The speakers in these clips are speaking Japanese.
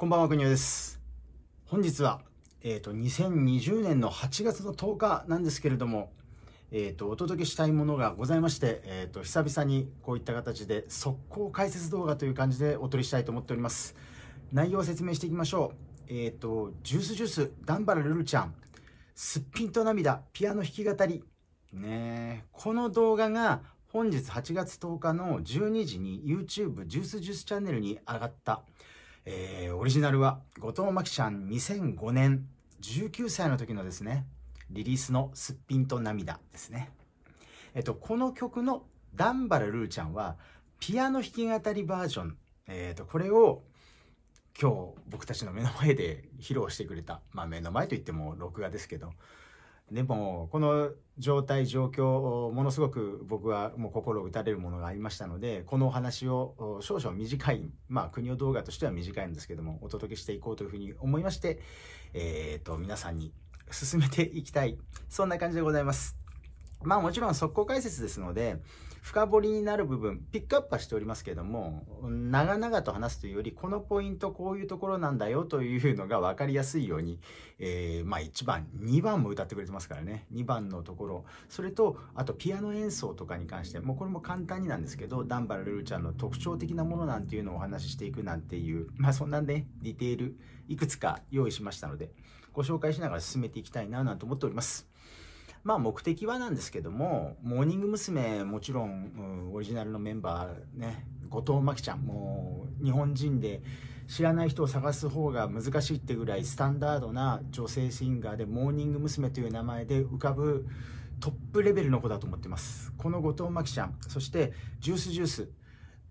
こんばんは、くにです。本日は、えっ、ー、と、2020年の8月の10日なんですけれども、えっ、ー、と、お届けしたいものがございまして、えっ、ー、と、久々にこういった形で速攻解説動画という感じでお取りしたいと思っております。内容を説明していきましょう。えっ、と、ジュースジュース、ダンバラルルちゃん、すっぴんと涙、ピアノ弾き語り。ねこの動画が本日8月10日の12時に YouTube ジュースジュースチャンネルに上がった。えー、オリジナルは後藤真希ちゃん2005年19歳の時のですねリリースの「すっぴんと涙」ですね、えっと、この曲のダンバルルーちゃんはピアノ弾き語りバージョン、えー、とこれを今日僕たちの目の前で披露してくれたまあ目の前といっても録画ですけどでもこの状態状況ものすごく僕はもう心打たれるものがありましたのでこのお話を少々短いまあ国を動画としては短いんですけどもお届けしていこうというふうに思いましてえっ、ー、と皆さんに進めていきたいそんな感じでございますまあもちろん速攻解説ですので深掘りになる部分ピックアップはしておりますけども長々と話すというよりこのポイントこういうところなんだよというのが分かりやすいように、えー、まあ、1番2番も歌ってくれてますからね2番のところそれとあとピアノ演奏とかに関してもうこれも簡単になんですけどダンバラルルちゃんの特徴的なものなんていうのをお話ししていくなんていうまあそんなねディテールいくつか用意しましたのでご紹介しながら進めていきたいななんて思っております。まあ目的はなんですけども、モーニング娘。もちろん、オリジナルのメンバーね、後藤真希ちゃん、もう日本人で知らない人を探す方が難しいってぐらいスタンダードな女性シンガーで、モーニング娘。という名前で浮かぶトップレベルの子だと思ってます。この後藤真希ちゃん、そしてジュースジュース、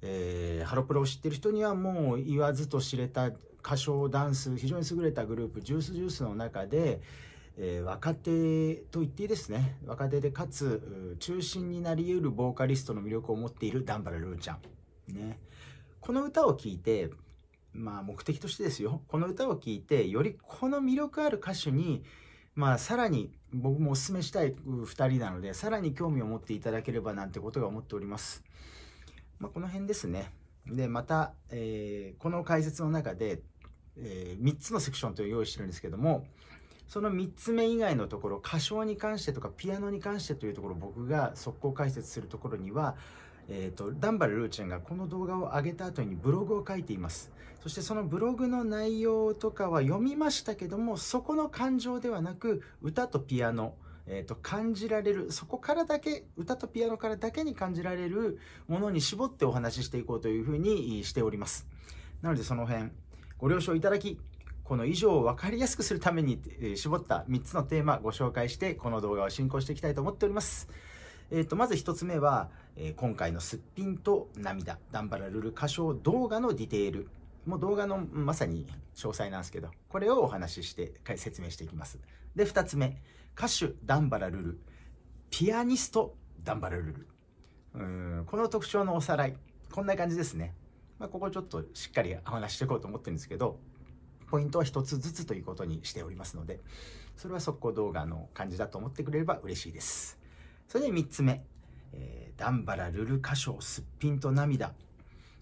えー、ハロプロを知ってる人にはもう言わずと知れた歌唱ダンス非常に優れたグループジュースジュースの中で、えー、若手と言っていいですね若手でかつ中心になりうるボーカリストの魅力を持っている段原ルーちゃん、ね、この歌を聴いてまあ目的としてですよこの歌を聴いてよりこの魅力ある歌手にまあさらに僕もおすすめしたい2人なのでさらに興味を持っていただければなんてことが思っております、まあ、この辺ですねでまた、えー、この解説の中で、えー、3つのセクションと用意してるんですけどもその3つ目以外のところ歌唱に関してとかピアノに関してというところ僕が速攻解説するところにはえーと、ダンバルルーちゃんがこの動画を上げた後にブログを書いていますそしてそのブログの内容とかは読みましたけどもそこの感情ではなく歌とピアノえーと、と感じられるそこからだけ歌とピアノからだけに感じられるものに絞ってお話ししていこうというふうにしておりますなのでその辺ご了承いただきこの以上を分かりやすくするために、え絞った3つのテーマご紹介して、この動画を進行していきたいと思っております。えっ、ー、と、まず1つ目は、え今回のすっぴんと涙、ダンバラルル歌唱動画のディテール。もう動画のまさに詳細なんですけど、これをお話しして、説明していきます。で、2つ目、歌手ダンバラルル、ピアニストダンバラルル。うんこの特徴のおさらい、こんな感じですね。まあ、ここちょっとしっかりお話していこうと思ってるんですけど、ポイントは1つずつということにしておりますので、それは速攻動画の感じだと思ってくれれば嬉しいです。それで3つ目、えー、ダンバラルル歌唱すっぴんと涙、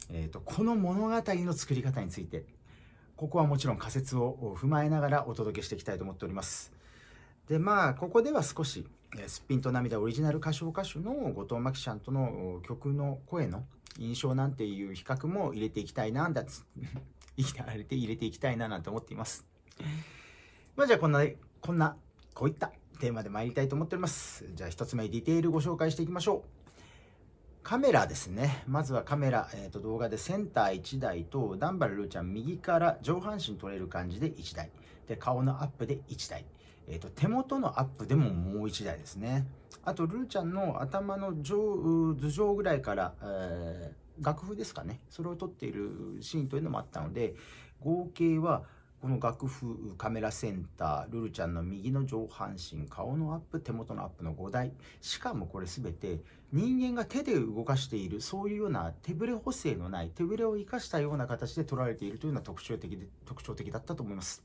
えーと、この物語の作り方について、ここはもちろん仮説を踏まえながらお届けしていきたいと思っております。で、まあ、ここでは少し、えー、すっぴんと涙オリジナル歌唱歌手の後藤真希ちゃんとの曲の声の印象なんていう比較も入れていきたいな、だついい流れで入れていきたいななんて思っています。まあじゃあこんな、こんな、こういったテーマで参りたいと思っております。じゃあ1つ目、ディテールご紹介していきましょう。カメラですね。まずはカメラ、えー、と動画でセンター1台と、ダンバルルーちゃん右から上半身撮れる感じで1台。で、顔のアップで1台。えーと、と手元のアップでももう1台ですね。あと、ルーちゃんの頭の上頭上ぐらいから、えー楽譜ですかねそれを撮っているシーンというのもあったので合計はこの楽譜カメラセンタールルちゃんの右の上半身顔のアップ手元のアップの5台しかもこれ全て人間が手で動かしているそういうような手ぶれ補正のない手ぶれを生かしたような形で撮られているというのは特徴的で特徴的だったと思います。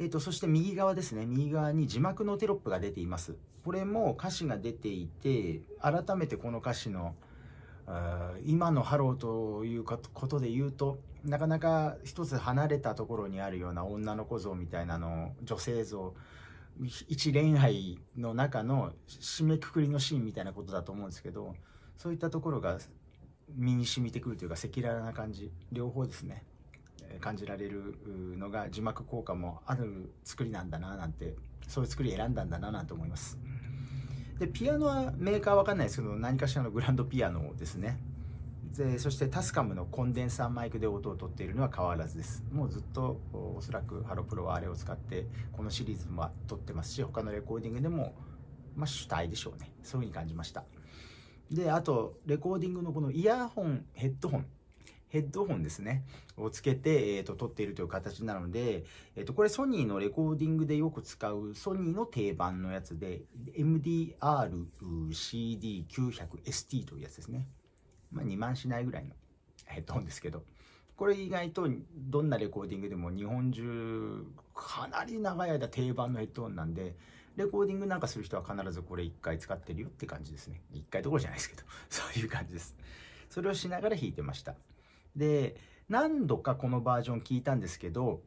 えーと、とそして右側ですね右側に字幕のテロップが出ていますこれも歌詞が出ていて改めてこの歌詞の今のハローということで言うとなかなか一つ離れたところにあるような女の子像みたいなの女性像一恋愛の中の締めくくりのシーンみたいなことだと思うんですけどそういったところが身に染みてくるというか赤裸々な感じ両方ですね感じられるのが字幕効果もある作りなんだななんてそういう作り選んだんだななんて思います。でピアノはメーカーわかんないですけど何かしらのグランドピアノですねでそしてタスカムのコンデンサーマイクで音を取っているのは変わらずですもうずっとおそらくハロプロはあれを使ってこのシリーズも撮ってますし他のレコーディングでも、まあ、主体でしょうねそういうふうに感じましたであとレコーディングのこのイヤホンヘッドホンヘッドホンですね、をつけて、えっ、と、撮っているという形なので、えっ、と、これソニーのレコーディングでよく使うソニーの定番のやつで、MDR-CD900ST というやつですね。まあ、2万しないぐらいのヘッドホンですけど、これ意外とどんなレコーディングでも日本中かなり長い間定番のヘッドホンなんで、レコーディングなんかする人は必ずこれ1回使ってるよって感じですね。1回どころじゃないですけど、そういう感じです。それをしながら弾いてました。で、何度かこのバージョン聞いたんですけど、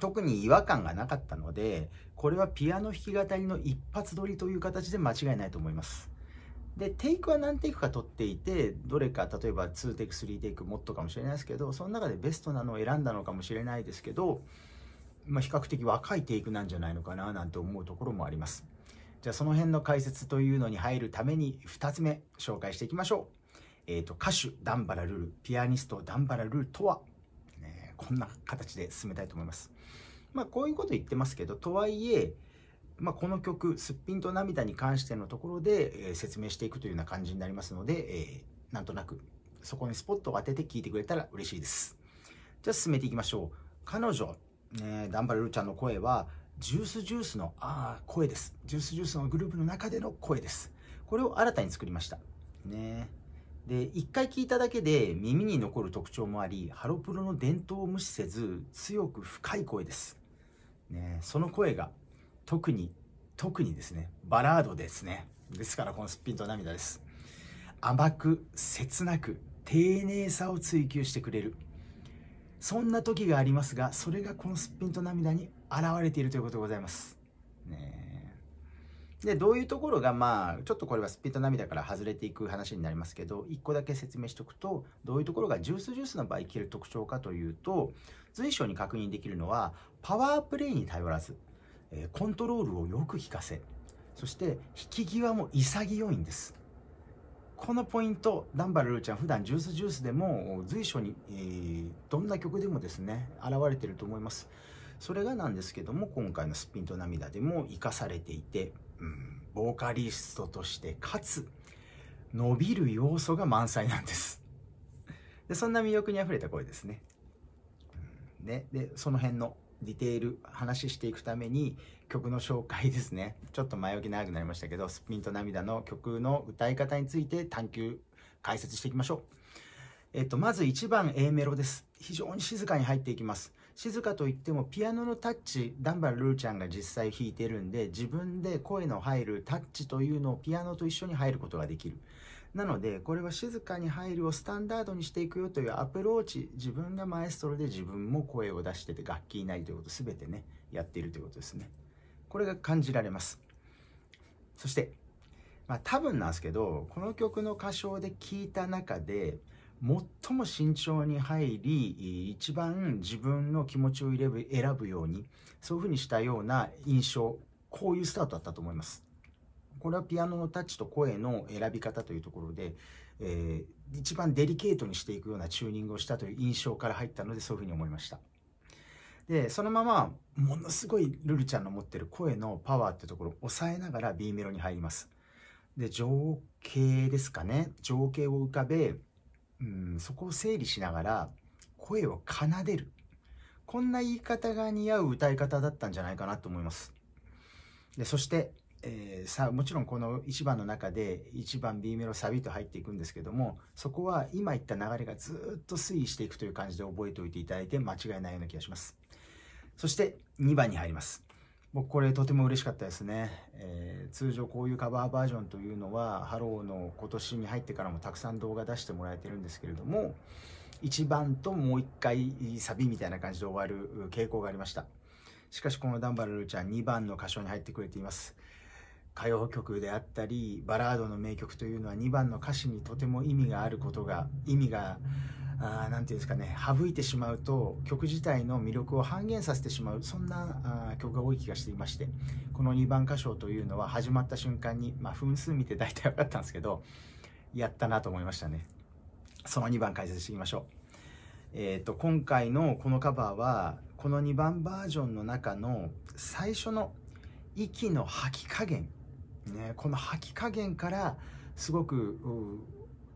特に違和感がなかったので、これはピアノ弾き語りの一発撮りという形で間違いないと思います。で、テイクは何テイクか取っていて、どれか、例えば2テイク、3テイク、もっとかもしれないですけど、その中でベストなのを選んだのかもしれないですけど、まあ、比較的若いテイクなんじゃないのかな、なんて思うところもあります。じゃあその辺の解説というのに入るために2つ目紹介していきましょう。えーと、歌手バラルルピアニストダンバラルルとは、ね、こんな形で進めたいと思います。まあ、こういうこと言ってますけどとはいえ、まあ、この曲「すっぴんと涙」に関してのところで、えー、説明していくというような感じになりますので、えー、なんとなくそこにスポットを当てて聴いてくれたら嬉しいです。じゃあ進めていきましょう。彼女、ね、ダンバラルルちゃんの声はジュースジュースのあ声です。ジュースジュースのグループの中での声です。これを新たに作りました。ねで1回聞いただけで耳に残る特徴もありハロプロの伝統を無視せず強く深い声です、ね、その声が特に特にですねバラードですねですからこのすっぴんと涙です甘く切なく丁寧さを追求してくれるそんな時がありますがそれがこのすっぴんと涙に現れているということでございますねえで、どういうところが、まあ、ちょっとこれはスピード涙から外れていく話になりますけど、1個だけ説明しておくと、どういうところがジュースジュースの場合いける特徴かというと、随所に確認できるのは、パワープレイに頼らず、えコントロールをよく効かせ、そして引き際も潔いんです。このポイント、ダンバルルーちゃん、普段ジュースジュースでも随所に、えー、どんな曲でもですね、現れてると思います。それがなんですけども、今回のスピンと涙でも生かされていて、うん、ボーカリストとしてかつ伸びる要素が満載なんですでそんな魅力にあふれた声ですね、うん、ねでその辺のディテール話していくために曲の紹介ですねちょっと前置き長くなりましたけど「スピンと涙」の曲の歌い方について探求解説していきましょうえっとまず1番 A メロです非常に静かに入っていきます静かといってもピアノのタッチダンバルーちゃんが実際弾いてるんで自分で声の入るタッチというのをピアノと一緒に入ることができるなのでこれは静かに入るをスタンダードにしていくよというアプローチ自分がマエストロで自分も声を出してて楽器いないということ全てねやっているということですねこれが感じられますそしてまあ多分なんですけどこの曲の歌唱で聴いた中で最も慎重に入り一番自分の気持ちを選ぶ選ぶようにそういうふうにしたような印象こういうスタートだったと思います。これはピアノのタッチと声の選び方というところで、えー、一番デリケートにしていくようなチューニングをしたという印象から入ったのでそういうふうに思いました。でそのままものすごいルルちゃんの持ってる声のパワーってところを抑えながら B メロに入ります。で情景ですかね情景を浮かべうんそこを整理しながら声を奏でるこんな言い方が似合う歌い方だったんじゃないかなと思いますでそして、えー、さもちろんこの1番の中で1番 B メロサビと入っていくんですけどもそこは今言った流れがずっと推移していくという感じで覚えておいていただいて間違いないような気がしますそして2番に入ります僕これとても嬉しかったですね、えー、通常こういうカバーバージョンというのはハローの今年に入ってからもたくさん動画出してもらえてるんですけれども1番ともう1回サビみたいな感じで終わる傾向がありましたしかしこのダンバルルちゃん2番の歌唱に入ってくれています歌謡曲であったりバラードの名曲というのは2番の歌詞にとても意味があることが意味が、んあなていうんですかね省いてしまうと曲自体の魅力を半減させてしまうそんなあ曲が多い気がしていましてこの2番歌唱というのは始まった瞬間に、まあ、分数見て大体分かったんですけどやったなと思いましたねその2番解説していきましょうえーと、と今回のこのカバーはこの2番バージョンの中の最初の息の吐き加減、ね、この吐き加減からすごく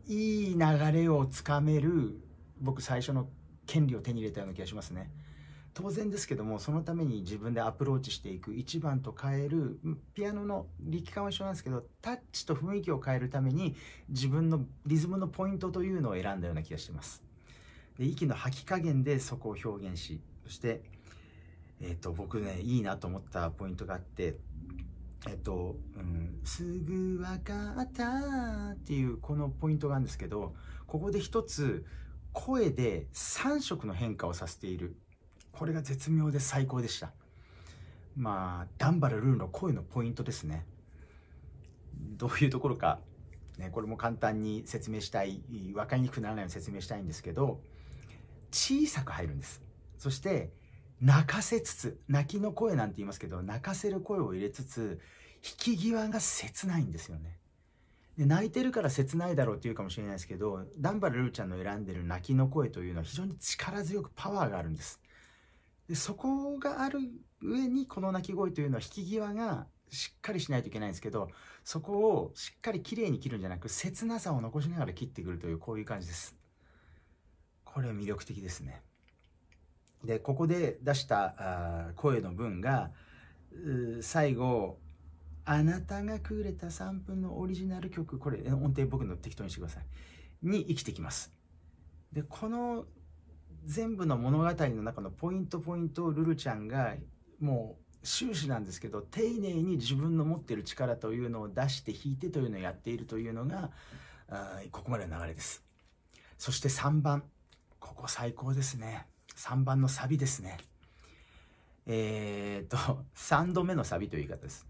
いい流れをつかめる僕最初の権利を手に入れたような気がしますね当然ですけどもそのために自分でアプローチしていく1番と変えるピアノの力感は一緒なんですけどタッチと雰囲気を変えるために自分のリズムのポイントというのを選んだような気がしてますで息の吐き加減でそこを表現しそしてえっ、ー、と僕ねいいなと思ったポイントがあってえっと、うん、すぐ分かったっていうこのポイントがあるんですけどここで一つ声で3色の変化をさせているこれが絶妙で最高でしたまあダンバルルーの声のポイントですねどういうところか、ね、これも簡単に説明したい分かりにくくならないように説明したいんですけど小さく入るんですそして泣かせつつ泣きの声なんて言いますけど泣かせる声を入れつつ引き際が切ないんですよね泣いてるから切ないだろうっていうかもしれないですけど、ダンバルルーちゃんの選んでる泣きの声というのは非常に力強くパワーがあるんです。でそこがある上にこの泣き声というのは引き際がしっかりしないといけないんですけど、そこをしっかり綺麗に切るんじゃなく、切なさを残しながら切ってくるという、こういう感じです。これ魅力的ですね。で、ここで出した声の文が、最後、あなたがくれた3分のオリジナル曲、これ音程僕の適当にしてください。に生きてきます。で、この全部の物語の中のポイントポイントをルルちゃんがもう終始なんですけど、丁寧に自分の持ってる力というのを出して弾いてというのをやっているというのが、あここまでの流れです。そして3番。ここ最高ですね。3番のサビですね。えー、っと、3度目のサビという言い方です。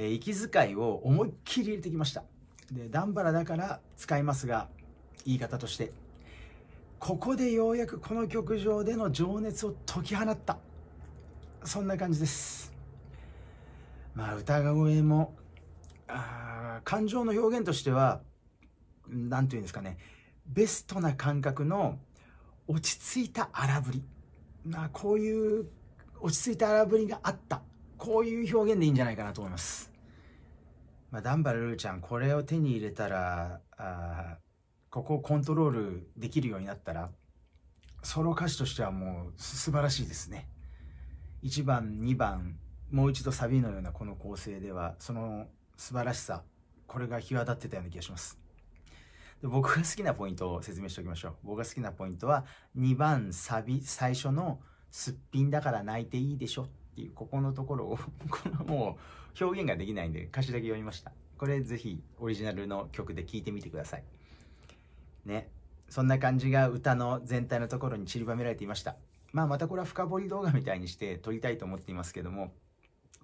え息遣いを思いっきり入れてきました。で、段原だから使いますが、言い方として、ここでようやくこの曲上での情熱を解き放った。そんな感じです。まあ、歌声も、あ感情の表現としては、何て言うんですかね、ベストな感覚の落ち着いた荒ぶり。まあ、こういう落ち着いた荒ぶりがあった。こういう表現でいいんじゃないかなと思います。まあ、ダンバルーちゃんこれを手に入れたらあここをコントロールできるようになったらソロ歌手としてはもう素晴らしいですね1番2番もう一度サビのようなこの構成ではその素晴らしさこれが際立ってたような気がしますで僕が好きなポイントを説明しておきましょう僕が好きなポイントは2番サビ最初の「すっぴんだから泣いていいでしょ」ていうここのところを このもう表現ができないんで歌詞だけ読みましたこれぜひオリジナルの曲で聴いてみてくださいねそんな感じが歌の全体のところに散りばめられていましたまあまたこれは深掘り動画みたいにして撮りたいと思っていますけども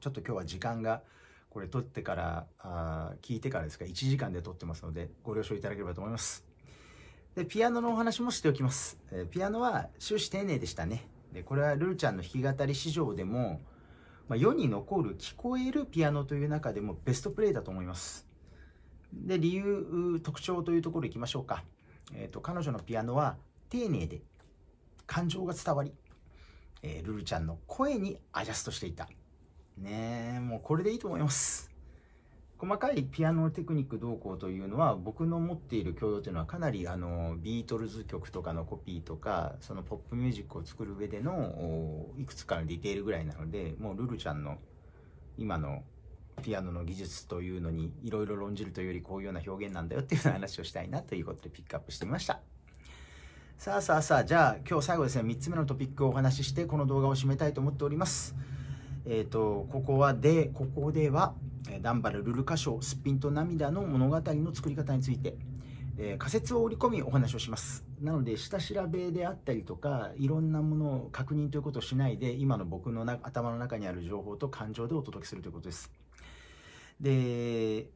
ちょっと今日は時間がこれ撮ってからあ聞いてからですか1時間で撮ってますのでご了承いただければと思いますでピアノのお話もしておきます、えー、ピアノは終始丁寧でしたねでこれはルーちゃんの弾き語り史上でも、まあ、世に残る聞こえるピアノという中でもベストプレイだと思いますで理由特徴というところいきましょうか、えーと、と彼女のピアノは丁寧で感情が伝わり、えー、ルルちゃんの声にアジャストしていたねえもうこれでいいと思います細かいピアノテクニック動向というのは僕の持っている教養というのはかなりあのビートルズ曲とかのコピーとかそのポップミュージックを作る上でのいくつかのディテールぐらいなのでもうルルちゃんの今のピアノの技術というのにいろいろ論じるというよりこういうような表現なんだよっていうような話をしたいなということでピックアップしてみました。さあさあさあ、じゃあ今日最後ですね、3つ目のトピックをお話しして、この動画を締めたいと思っております。えーと、ここはでここではダンバル・ルルカ賞すっぴんと涙の物語の作り方について、えー、仮説を織り込みお話をしますなので下調べであったりとかいろんなものを確認ということをしないで今の僕の頭の中にある情報と感情でお届けするということですで、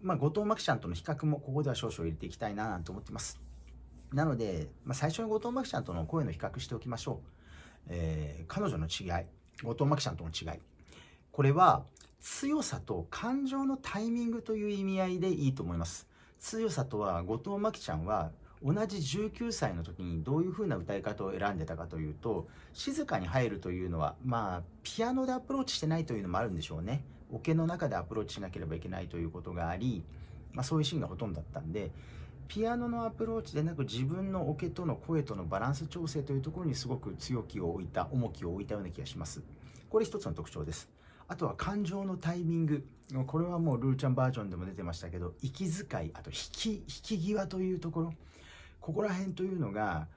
まあ、後藤真希ちゃんとの比較もここでは少々入れていきたいなと思ってますなので、まあ、最初に後藤真希ちゃんとの声の比較しておきましょう、えー、彼女の違い後藤真希ゃんとの違いこれは強さと感情のタイミングという意味合いでいいと思います強さとは後藤真希ちゃんは同じ19歳の時にどういう風な歌い方を選んでたかというと静かに入るというのはまあピアノでアプローチしてないというのもあるんでしょうね桶の中でアプローチしなければいけないということがあり、まあ、そういうシーンがほとんどだったんでピアノのアプローチでなく自分のオとの声とのバランス調整というところにすごく強きを置いた重きを置いたような気がしますこれ一つの特徴ですあとは感情のタイミングこれはもうルーちゃんバージョンでも出てましたけど息遣いあと引き引き際というところここら辺というのが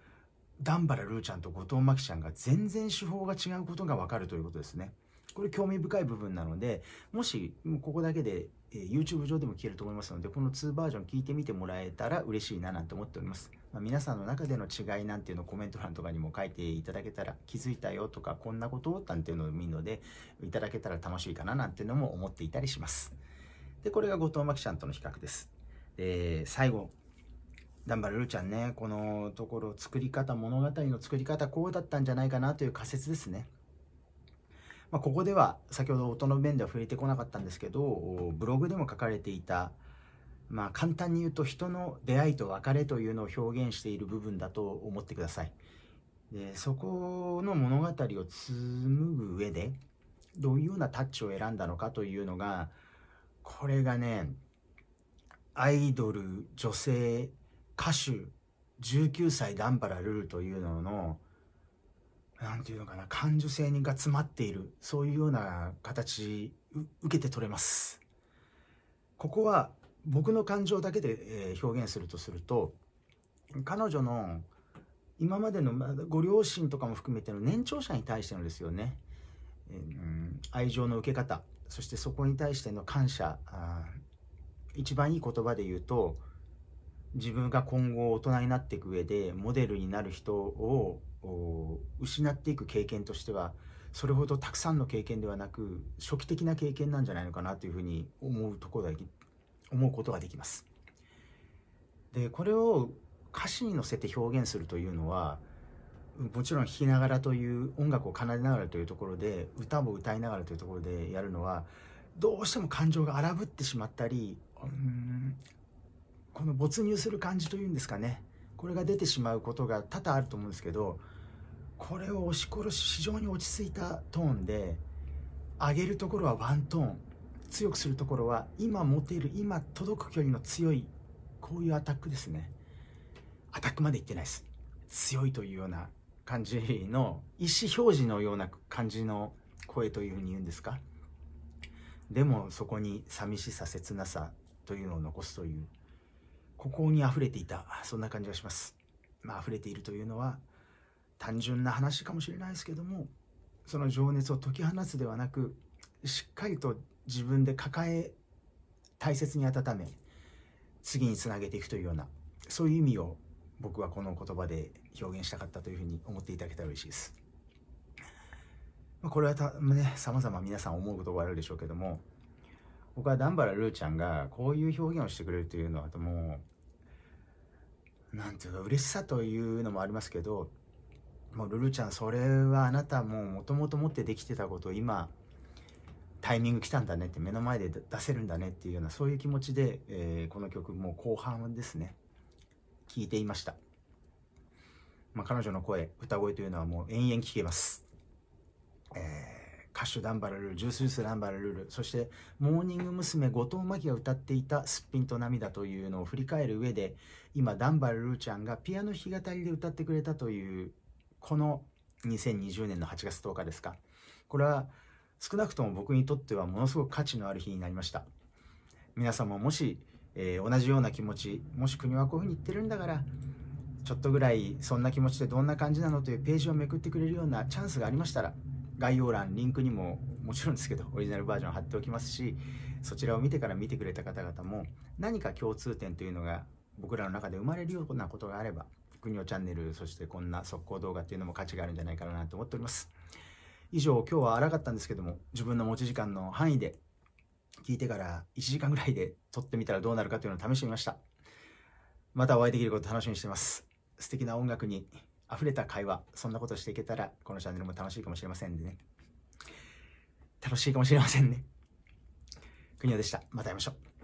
ダ段原ルーちゃんと後藤真希ちゃんが全然手法が違うことが分かるということですねこれ興味深い部分なのでもしここだけでえ YouTube 上でも聞けると思いますので、この2バージョン聞いてみてもらえたら嬉しいななんて思っております。まあ、皆さんの中での違いなんていうのをコメント欄とかにも書いていただけたら、気づいたよとか、こんなことなんていうのを見るので、いただけたら楽しいかななんていうのも思っていたりします。で、これが後藤真希ちゃんとの比較です。で、最後、ダンバルルちゃんね、このところ作り方、物語の作り方、こうだったんじゃないかなという仮説ですね。まあ、ここでは先ほど音の面では触れてこなかったんですけどブログでも書かれていた、まあ、簡単に言うと人の出会いと別れというのを表現している部分だと思ってくださいでそこの物語を紡ぐ上でどういうようなタッチを選んだのかというのがこれがねアイドル女性歌手19歳ダンバラルールというののんていうのかな感受性が詰まっているそういうような形受けて取れますここは僕の感情だけで、え表現するとすると彼女の今までのご両親とかも含めての年長者に対してのですよね、えー、うん、愛情の受け方そしてそこに対しての感謝一番いい言葉で言うと自分が今後大人になっていく上でモデルになる人を失っていく経験としてはそれほどたくさんの経験ではなく初期的な経験なんじゃないのかなというふうに思うところで思うことができます。でこれを歌詞に乗せて表現するというのはもちろん弾きながらという音楽を奏でながらというところで歌も歌いながらというところでやるのはどうしても感情が荒ぶってしまったり、うん、この没入する感じというんですかねこれが出てしまうことが多々あると思うんですけどこれを押し殺し非常に落ち着いたトーンで上げるところはワントーン強くするところは今持てる今届く距離の強いこういうアタックですねアタックまでいってないです強いというような感じの意思表示のような感じの声というふうに言うんですかでもそこに寂しさ切なさというのを残すというここに溢れていたそんな感じがします、まあ、溢れているというのは単純な話かもしれないですけどもその情熱を解き放つではなくしっかりと自分で抱え大切に温め次につなげていくというようなそういう意味を僕はこの言葉で表現したかったというふうに思っていただけたら嬉しいです。これはた、ね、様々皆さん思うことがあるでしょうけども僕はダンバラルーちゃんがこういう表現をしてくれるというのはもうなんていうか嬉しさというのもありますけどもうルルちゃんそれはあなたももともと持ってできてたことを今タイミング来たんだねって目の前で出せるんだねっていうようなそういう気持ちで、えー、この曲もう後半ですね聴いていました、まあ、彼女の声歌声というのはもう延々聴けます、えー歌手ダンバラルール、ジュース・ジュース・ダンバラルール、そしてモーニング娘。後藤真希が歌っていたすっぴんと涙というのを振り返る上で、今ダンバラルーちゃんがピアノ弾き語りで歌ってくれたという、この2020年の8月10日ですか。これは少なくとも僕にとってはものすごく価値のある日になりました。皆さんもし、えー、同じような気持ち、もし国はこういうふうに言ってるんだから、ちょっとぐらいそんな気持ちでどんな感じなのというページをめくってくれるようなチャンスがありましたら概要欄、リンクにももちろんですけど、オリジナルバージョン貼っておきますし、そちらを見てから見てくれた方々も、何か共通点というのが僕らの中で生まれるようなことがあれば、くにチャンネル、そしてこんな速攻動画っていうのも価値があるんじゃないかなと思っております。以上、今日は荒かったんですけども、自分の持ち時間の範囲で、聞いてから1時間ぐらいで撮ってみたらどうなるかというのを試してみました。またお会いできること楽しみにしてます。素敵な音楽に溢れた会話、そんなことしていけたら、このチャンネルも楽しいかもしれませんね。楽しいかもしれませんね。国でした。また会いましょう。